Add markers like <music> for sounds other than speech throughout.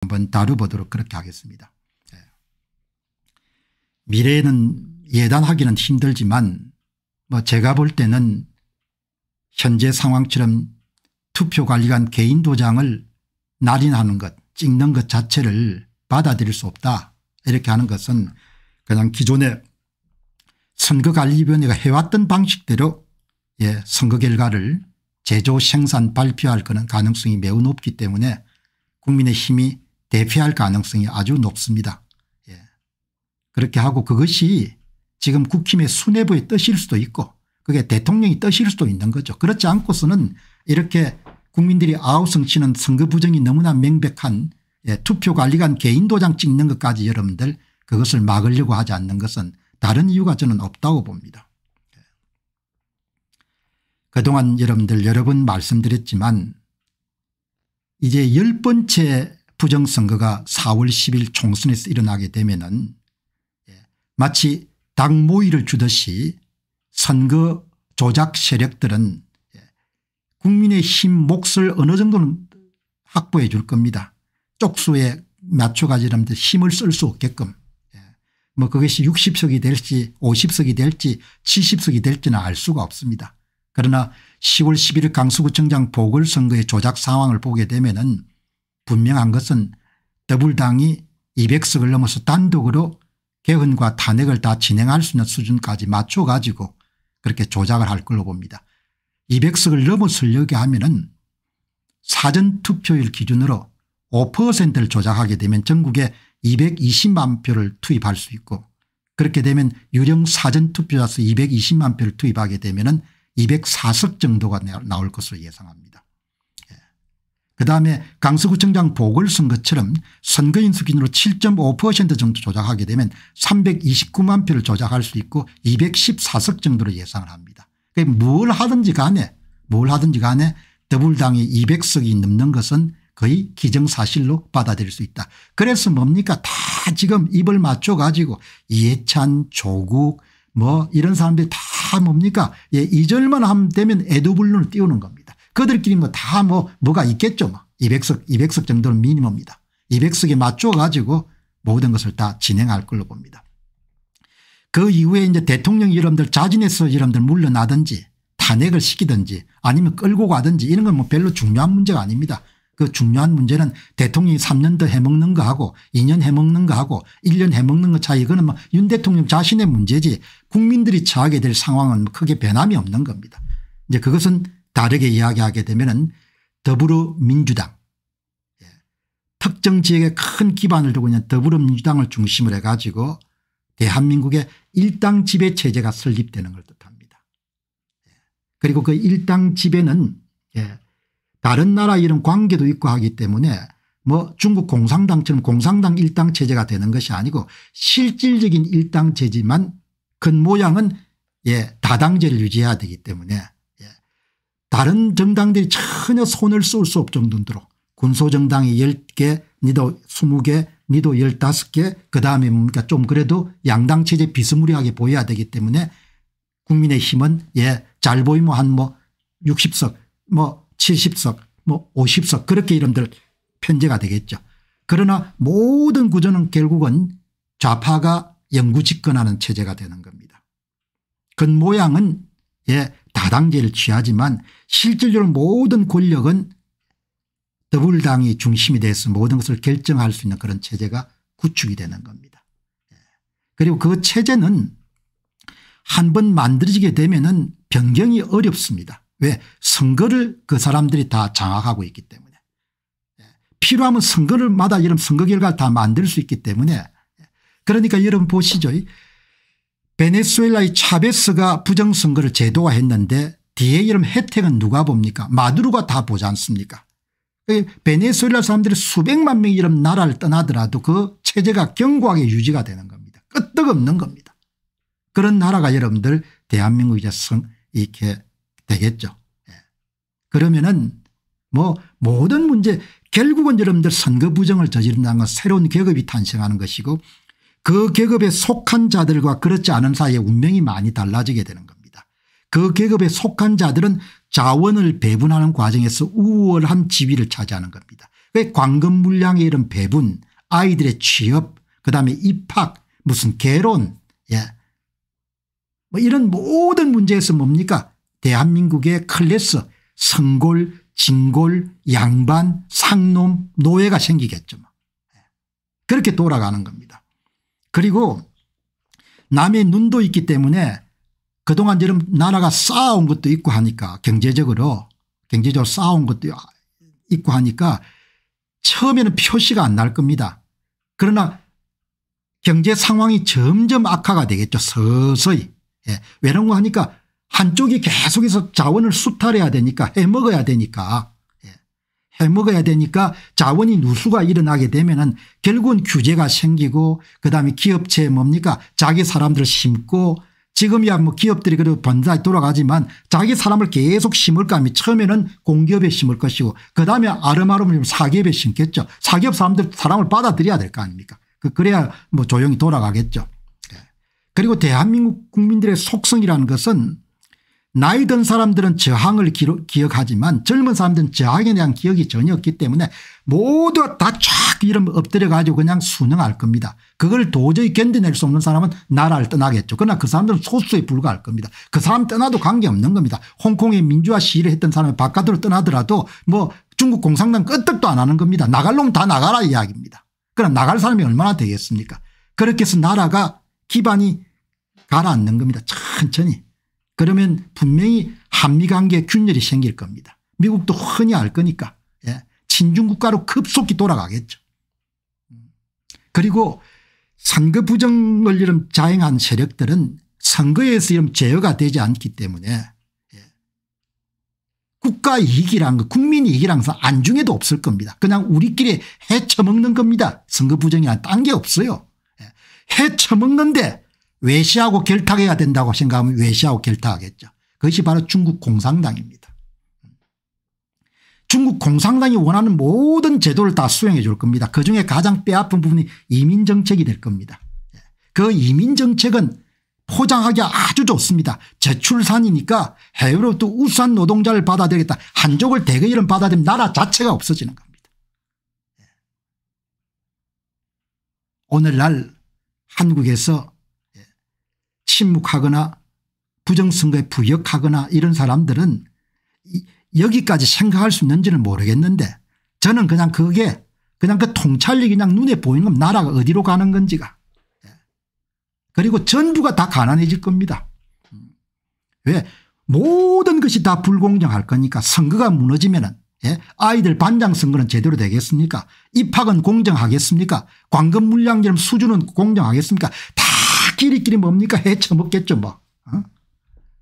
한 번 다뤄보도록 그렇게 하겠습니다. 예. 미래는 예단하기는 힘들지만 뭐 제가 볼 때는 현재 상황처럼 투표관리관 개인 도장을 날인하는 것 찍는 것 자체를 받아들일 수 없다 이렇게 하는 것은 그냥 기존의 선거관리위원회가 해왔던 방식대로 예, 선거 결과를 제조 생산 발표할 그런 가능성이 매우 높기 때문에 국민의힘이 대피할 가능성이 아주 높습니다. 예. 그렇게 하고 그것이 지금 국힘의 수뇌부의 뜻일 수도 있고 그게 대통령이 뜻일 수도 있는 거죠. 그렇지 않고서는 이렇게 국민들이 아우성치는 선거 부정이 너무나 명백한 예, 투표관리관 개인 도장 찍는 것까지 여러분들 그것을 막으려고 하지 않는 것은 다른 이유가 저는 없다고 봅니다. 예. 그동안 여러분들 여러 번 말씀드렸지만 이제 열 번째 부정선거가 4월 10일 총선에서 일어나게 되면 은 예, 마치 당 모의를 주듯이 선거 조작 세력들은 예, 국민의 힘 몫을 어느 정도는 확보해 줄 겁니다. 쪽수에 맞춰가지라면 힘을 쓸 수 없게끔 예, 뭐 그것이 60석이 될지 50석이 될지 70석이 될지는 알 수가 없습니다. 그러나 10월 11일 강서구청장 보궐선거의 조작 상황을 보게 되면 은 분명한 것은 더불당이 200석을 넘어서 단독으로 개헌과 탄핵을 다 진행할 수 있는 수준까지 맞춰 가지고 그렇게 조작을 할 걸로 봅니다. 200석을 넘어서려게 하면 은 사전투표율 기준으로 5%를 조작하게 되면 전국에 220만 표를 투입할 수 있고 그렇게 되면 유령 사전투표자수 220만 표를 투입하게 되면 은 204석 정도가 나올 것으로 예상합니다. 그다음에 강서구청장 보궐선거처럼 선거인수기준으로 7.5% 정도 조작하게 되면 329만 표를 조작할 수 있고 214석 정도로 예상을 합니다. 그러니까 뭘 하든지 간에 뭘 하든지 간에 더불당이 200석이 넘는 것은 거의 기정사실로 받아들일 수 있다. 그래서 뭡니까 다 지금 입을 맞춰 가지고 이해찬 조국 뭐 이런 사람들이 다 뭡니까 예, 이절만 하면 되면 애도불론을 띄우는 겁니다. 그들끼리 뭐 다 뭐 뭐 뭐가 있겠죠. 뭐 200석 200석 정도는 미니멈입니다. 200석에 맞춰 가지고 모든 것을 다 진행할 걸로 봅니다. 그 이후에 이제 대통령 여러분들 자진해서 여러분들 물러나든지 탄핵을 시키든지 아니면 끌고 가든지 이런 건 뭐 별로 중요한 문제가 아닙니다. 그 중요한 문제는 대통령이 3년 더 해먹는 거하고 2년 해먹는 거하고 1년 해먹는 거 차이 이거는 뭐 윤 대통령 자신의 문제지 국민들이 처하게 될 상황은 크게 변함이 없는 겁니다. 이제 그것은 다르게 이야기하게 되면 더불어민주당 특정 예. 지역에 큰 기반을 두고 있는 더불어민주당을 중심으로 해 가지고 대한민국의 일당 지배 체제가 설립되는 걸 뜻합니다. 예. 그리고 그 일당 지배는 예, 다른 나라 이런 관계도 있고 하기 때문에 뭐 중국 공산당처럼 공산당 일당 체제가 되는 것이 아니고 실질적인 일당 체제만 그 모양은 예 다당제를 유지해야 되기 때문에 다른 정당들이 전혀 손을 쏠 수 없을 정도로 군소정당이 10개 니도 20개 니도 15개 그다음에 뭡니까 좀 그래도 양당 체제 비스무리하게 보여야 되기 때문에 국민의힘은 예잘 보이면 한뭐 60석 뭐 70석 뭐 50석 뭐 그렇게 이름들 편제가 되겠죠. 그러나 모든 구조는 결국은 좌파가 영구 집권하는 체제가 되는 겁니다. 그 모양은 예 다당제를 취하지만 실질적으로 모든 권력은 더불당이 중심이 돼서 모든 것을 결정할 수 있는 그런 체제가 구축이 되는 겁니다. 예. 그리고 그 체제는 한 번 만들어지게 되면은 변경이 어렵습니다. 왜 선거를 그 사람들이 다 장악하고 있기 때문에 예. 필요하면 선거를 마다 이런 선거 결과를 다 만들 수 있기 때문에 예. 그러니까 여러분 보시죠. 베네수엘라의 차베스가 부정선거를 제도화했는데 뒤에 이름 혜택은 누가 봅니까 마두로가 다 보지 않습니까 베네수엘라 사람들이 수백만 명이 이런 나라를 떠나더라도 그 체제가 견고하게 유지가 되는 겁니다. 끄떡없는 겁니다. 그런 나라가 여러분들 대한민국이자 성 이렇게 되겠죠. 예. 그러면은 뭐 모든 문제 결국은 여러분들 선거 부정을 저지른다는 건 새로운 계급이 탄생하는 것이고 그 계급에 속한 자들과 그렇지 않은 사이의 운명이 많이 달라지게 되는 겁니다. 그 계급에 속한 자들은 자원을 배분하는 과정에서 우월한 지위를 차지하는 겁니다. 왜 관금 물량의 이런 배분 아이들의 취업 그다음에 입학 무슨 개론 예. 뭐 이런 모든 문제에서 뭡니까 대한민국의 클래스 성골 진골 양반 상놈 노예가 생기겠죠. 뭐. 예. 그렇게 돌아가는 겁니다. 그리고 남의 눈도 있기 때문에 그동안 여름 나라가 쌓아온 것도 있고 하니까 경제적으로 경제적으로 쌓아온 것도 있고 하니까 처음에는 표시가 안 날 겁니다. 그러나 경제 상황이 점점 악화가 되겠죠. 서서히. 예. 외런거 뭐 하니까 한쪽이 계속해서 자원을 수탈해야 되니까 해먹어야 되니까 예. 해먹어야 되니까 자원이 누수가 일어나게 되면 은 결국은 규제가 생기고 그다음에 기업체에 뭡니까 자기 사람들을 심고 지금이야 뭐 기업들이 그래도 번자에 돌아가지만 자기 사람을 계속 심을까 하면 처음에는 공기업에 심을 것이고 그다음에 아름아름 사기업에 심겠죠. 사기업 사람들 사람을 받아들여야 될 거 아닙니까 그, 그래야 뭐 조용히 돌아가겠죠. 예. 그리고 대한민국 국민들의 속성이라는 것은 나이 든 사람들은 저항을 기억하지만 젊은 사람들은 저항에 대한 기억이 전혀 없기 때문에 모두 다탁 이름 엎드려 가지고 그냥 순응할 겁니다. 그걸 도저히 견뎌낼 수 없는 사람은 나라를 떠나겠죠. 그러나 그 사람들은 소수에 불과할 겁니다. 그 사람 떠나도 관계없는 겁니다. 홍콩의 민주화 시위를 했던 사람이 바깥으로 떠나더라도 뭐 중국 공산당 끄떡도 안 하는 겁니다. 나갈 놈 다 나가라 이야기입니다. 그럼 나갈 사람이 얼마나 되겠습니까 그렇게 해서 나라가 기반이 가라앉는 겁니다. 천천히. 그러면 분명히 한미관계 균열이 생길 겁니다. 미국도 흔히 알 거니까 예. 친중국가로 급속히 돌아가겠죠. 그리고 선거 부정을 이름 자행한 세력들은 선거에서 이름 제어가 되지 않기 때문에 예. 국가 이익이란 거 국민 이익이란 것은 안중에도 없을 겁니다. 그냥 우리끼리 해쳐먹는 겁니다. 선거 부정이란 딴 게 없어요. 예. 해쳐먹는데 외시하고 결탁해야 된다고 생각하면 외시하고 결탁하겠죠. 그것이 바로 중국 공산당입니다. 중국 공산당이 원하는 모든 제도를 다 수행해 줄 겁니다. 그중에 가장 뼈아픈 부분이 이민 정책이 될 겁니다. 그 이민 정책은 포장하기 아주 좋습니다. 제출산이니까 해외로부터 우수한 노동자를 받아들이겠다. 한족을 대거이름 받아들이면 나라 자체가 없어지는 겁니다. 오늘날 한국에서 침묵하거나 부정선거에 부역하거나 이런 사람들은 여기까지 생각할 수 있는지는 모르겠는데 저는 그냥 그게 그냥 그 통찰이 력 그냥 눈에 보이는 건 나라가 어디로 가는 건지가 예. 그리고 전부가 다 가난해질 겁니다. 음. 왜 모든 것이 다 불공정할 거니까 선거가 무너지면은 예? 아이들 반장 선거는 제대로 되겠습니까 입학은 공정하겠습니까 광금물량처럼 수준은 공정하겠습니까 다끼리끼리 뭡니까 해쳐먹겠죠 뭐.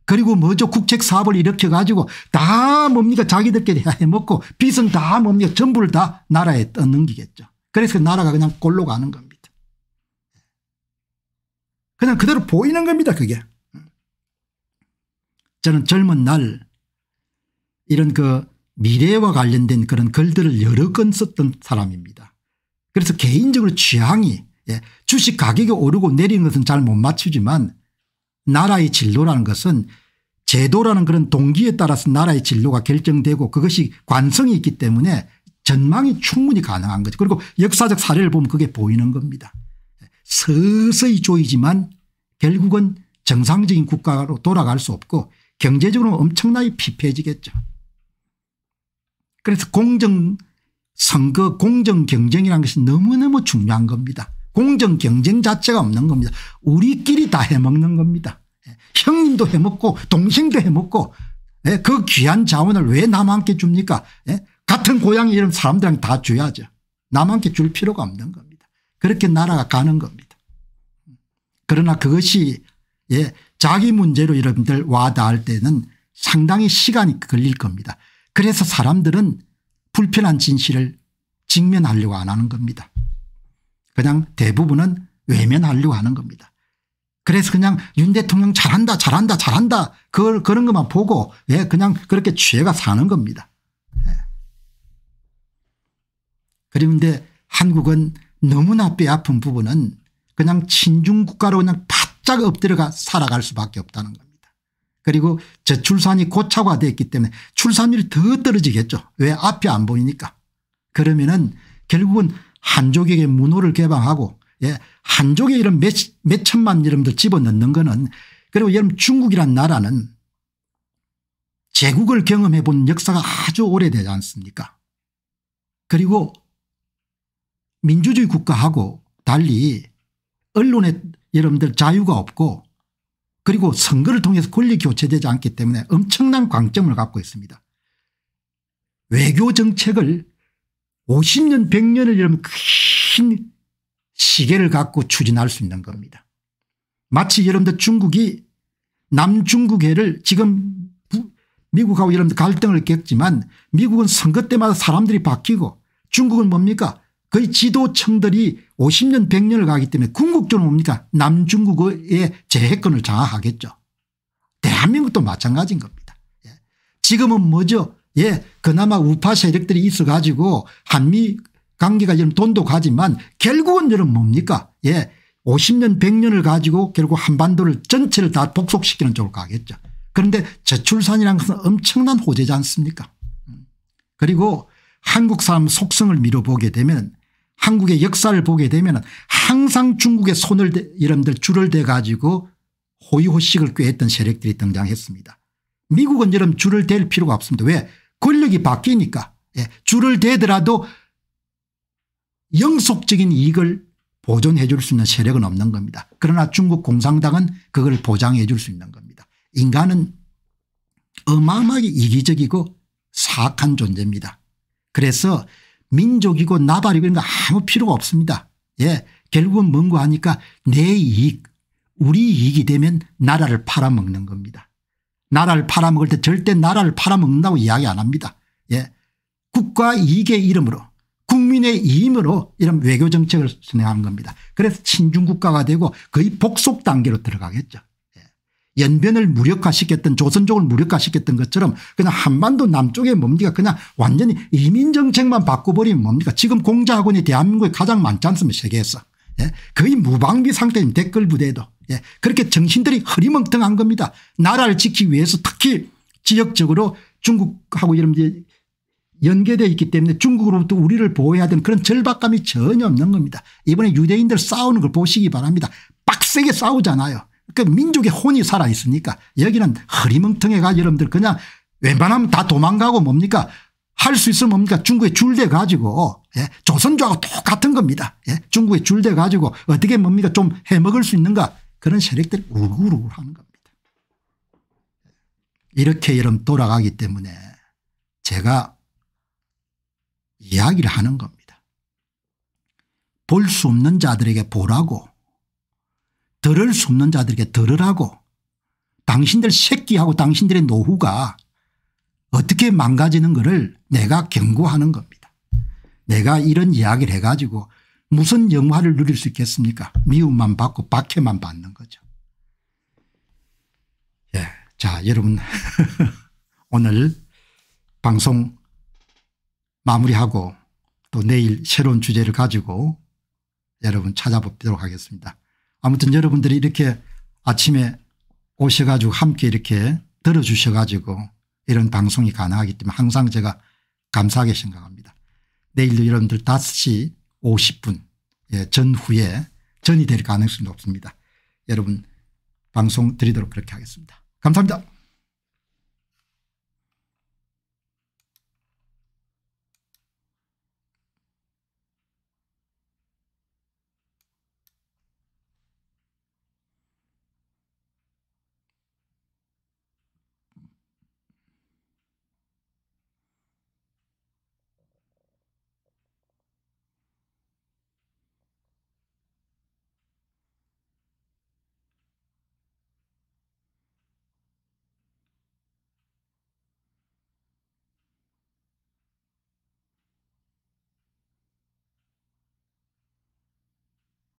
그리고 뭐죠 국책 사업을 일으켜 가지고 다 뭡니까 자기들끼리 해먹고 빚은 다 뭡니까 전부를 다 나라에 떠넘기겠죠. 그래서 그 나라가 그냥 골로 가는 겁니다. 그냥 그대로 보이는 겁니다 그게. 저는 젊은 날 이런 그 미래와 관련된 그런 글들을 여러 건 썼던 사람입니다. 그래서 개인적으로 취향이 예, 주식 가격이 오르고 내리는 것은 잘 못 맞추지만 나라의 진로라는 것은 제도라는 그런 동기에 따라서 나라의 진로가 결정되고 그것이 관성이 있기 때문에 전망이 충분히 가능한 거죠. 그리고 역사적 사례를 보면 그게 보이는 겁니다. 서서히 조이지만 결국은 정상적인 국가로 돌아갈 수 없고 경제적으로 엄청나게 피폐해지겠죠. 그래서 공정 선거 공정 경쟁이라는 것이 너무너무 중요한 겁니다. 공정 경쟁 자체가 없는 겁니다. 우리끼리 다 해먹는 겁니다. 예, 형님도 해먹고 동생도 해먹고 예, 그 귀한 자원을 왜 남한테 줍니까 예, 같은 고향 에 이런 사람들한테 다 줘야죠. 남한테 줄 필요가 없는 겁니다. 그렇게 나라가 가는 겁니다. 그러나 그것이 예, 자기 문제로 여러분들 와닿을 때는 상당히 시간이 걸릴 겁니다. 그래서 사람들은 불편한 진실을 직면하려고 안 하는 겁니다. 그냥 대부분은 외면하려고 하는 겁니다. 그래서 그냥 윤 대통령 잘한다 잘한다 잘한다 그걸 그런 것만 보고 예 그냥 그렇게 취해가 사는 겁니다. 예. 그런데 한국은 너무나 뼈아픈 부분은 그냥 친중 국가로 그냥 바짝 엎드려가 살아갈 수밖에 없다는 겁니다. 그리고 저출산이 고착화되어있기 때문에 출산율이 더 떨어지겠죠. 왜 앞이 안 보이니까. 그러면은 결국은 한족에게 문호를 개방하고 예, 한족에 이런 몇, 몇 천만 이름들 집어넣는 거는 그리고 여러분 중국이란 나라는 제국을 경험해 본 역사가 아주 오래되지 않습니까 그리고 민주주의 국가하고 달리 언론에 여러분들 자유가 없고 그리고 선거를 통해서 권리 교체되지 않기 때문에 엄청난 광점을 갖고 있습니다. 외교 정책을 50년 100년을 이러면 큰 시계를 갖고 추진할 수 있는 겁니다. 마치 여러분들 중국이 남중국해를 지금 미국하고 여러분들 갈등을 겪지만 미국은 선거 때마다 사람들이 바뀌고 중국은 뭡니까 거의 지도층들이 50년 100년을 가기 때문에 궁극적으로 뭡니까 남중국의 재해권을 장악하겠죠. 대한민국도 마찬가지인 겁니다. 예. 지금은 뭐죠 예 그나마 우파 세력들이 있어 가지고 한미 관계가 지금 돈도 가지만 결국은 여러분 뭡니까 예 50년 100년을 가지고 결국 한반도를 전체를 다 복속시키는 쪽으로 가겠죠. 그런데 저출산이라는 것은 엄청난 호재지 않습니까 음. 그리고 한국 사람 속성을 밀어보게 되면 한국의 역사를 보게 되면 항상 중국의 손을 대, 이름들 줄을 대 가지고 호의호식을 꾀했던 세력들이 등장했습니다. 미국은 여러분 줄을 댈 필요가 없습니다. 왜? 권력이 바뀌니까 예. 줄을 대더라도 영속적인 이익을 보존해 줄 수 있는 세력은 없는 겁니다. 그러나 중국 공산당은 그걸 보장해 줄 수 있는 겁니다. 인간은 어마어마하게 이기적이고 사악한 존재입니다. 그래서 민족이고 나발이고 이런 거 아무 필요가 없습니다. 예. 결국은 뭔가 하니까 내 이익 우리 이익이 되면 나라를 팔아먹는 겁니다. 나라를 팔아먹을 때 절대 나라를 팔아먹는다고 이야기 안 합니다. 예. 국가 이익의 이름으로 국민의 이임으로 이런 외교 정책을 진행하는 겁니다. 그래서 친중국가가 되고 거의 복속 단계로 들어가겠죠. 예. 연변을 무력화시켰던 조선족을 무력화시켰던 것처럼 그냥 한반도 남쪽에 뭡니까 그냥 완전히 이민 정책만 바꿔버리면 뭡니까 지금 공자학원이 대한민국에 가장 많지 않습니까 세계에서 예. 거의 무방비 상태인 댓글 부대도 예. 그렇게 정신들이 허리멍텅한 겁니다. 나라를 지키기 위해서 특히 지역적으로 중국하고 이런 연계되어 있기 때문에 중국으로부터 우리를 보호해야 되는 그런 절박감이 전혀 없는 겁니다. 이번에 유대인들 싸우는 걸 보시기 바랍니다. 빡세게 싸우잖아요. 그러니까 민족의 혼이 살아있으니까 여기는 허리멍텅해가 여러분들 그냥 웬만하면 다 도망가고 뭡니까 할 수 있으면 뭡니까 중국에 줄대 가지고 예? 조선주하고 똑같은 겁니다. 예? 중국에 줄대 가지고 어떻게 뭡니까 좀 해먹을 수 있는가 그런 세력들이 우글우글 하는 겁니다. 이렇게 여러분 돌아가기 때문에 제가 이야기를 하는 겁니다. 볼 수 없는 자들에게 보라고 들을 수 없는 자들에게 들으라고 당신들 새끼하고 당신들의 노후가 어떻게 망가지는 것을 내가 경고하는 겁니다. 내가 이런 이야기를 해가지고 무슨 영화를 누릴 수 있겠습니까 미움만 받고 박해만 받는 거죠. 예. 자 여러분 <laughs> 오늘 방송 마무리하고 또 내일 새로운 주제를 가지고 여러분 찾아뵙도록 하겠습니다. 아무튼 여러분들이 이렇게 아침에 오셔가지고 함께 이렇게 들어주셔가지고 이런 방송이 가능하기 때문에 항상 제가 감사하게 생각합니다. 내일도 여러분들 5시 50분 예, 전후에 전이 될 가능성이 높습니다. 여러분 방송 드리도록 그렇게 하겠습니다. 감사합니다.